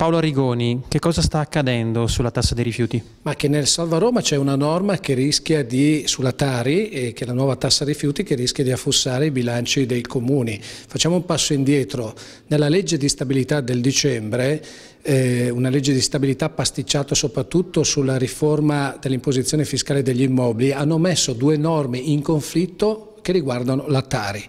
Paolo Rigoni, che cosa sta accadendo sulla tassa dei rifiuti? Ma che nel Salva Roma c'è una norma che rischia di, sulla Tari, eh, che è la nuova tassa rifiuti, che rischia di affossare i bilanci dei comuni. Facciamo un passo indietro. Nella legge di stabilità del dicembre, eh, una legge di stabilità pasticciata soprattutto sulla riforma dell'imposizione fiscale degli immobili, hanno messo due norme in conflitto che riguardano l'Atari.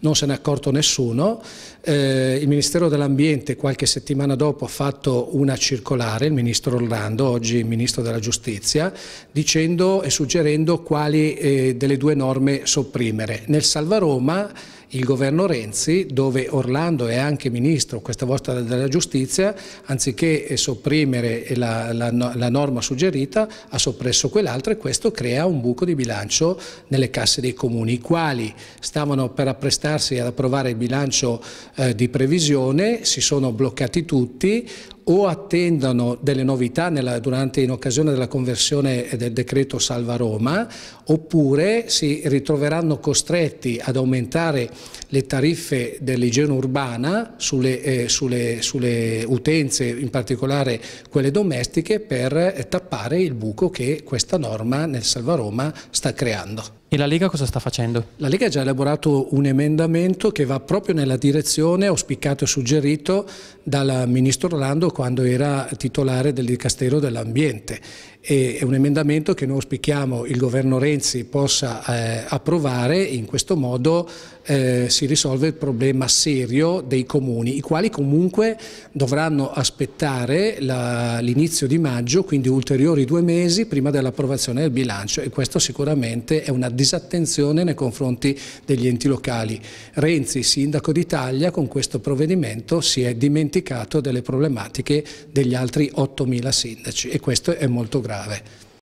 Non se n'è accorto nessuno, eh, il Ministero dell'Ambiente qualche settimana dopo ha fatto una circolare, il Ministro Orlando, oggi Ministro della Giustizia, dicendo e suggerendo quali eh, delle due norme sopprimere. Nel Salva Roma il governo Renzi, dove Orlando è anche ministro, questa volta della giustizia, anziché sopprimere la, la, la norma suggerita, ha soppresso quell'altra e questo crea un buco di bilancio nelle casse dei comuni, i quali stavano per apprestarsi ad approvare il bilancio eh, di previsione, si sono bloccati tutti, o attendano delle novità nella, durante, in occasione della conversione del decreto Salva Roma, oppure si ritroveranno costretti ad aumentare le tariffe dell'igiene urbana sulle, eh, sulle, sulle, utenze, in particolare quelle domestiche, per tappare il buco che questa norma nel Salva Roma sta creando. E la Lega cosa sta facendo? La Lega ha già elaborato un emendamento che va proprio nella direzione auspicato e suggerito dal Ministro Orlando quando era titolare del Dicastero dell'Ambiente. È un emendamento che noi auspichiamo il Governo Renzi possa eh, approvare, in questo modo eh, si risolve il problema serio dei comuni, i quali comunque dovranno aspettare l'inizio di maggio, quindi ulteriori due mesi prima dell'approvazione del bilancio e questo sicuramente è una disattenzione nei confronti degli enti locali. Renzi, sindaco d'Italia, con questo provvedimento si è dimenticato delle problematiche degli altri 8.000 sindaci e questo è molto grave.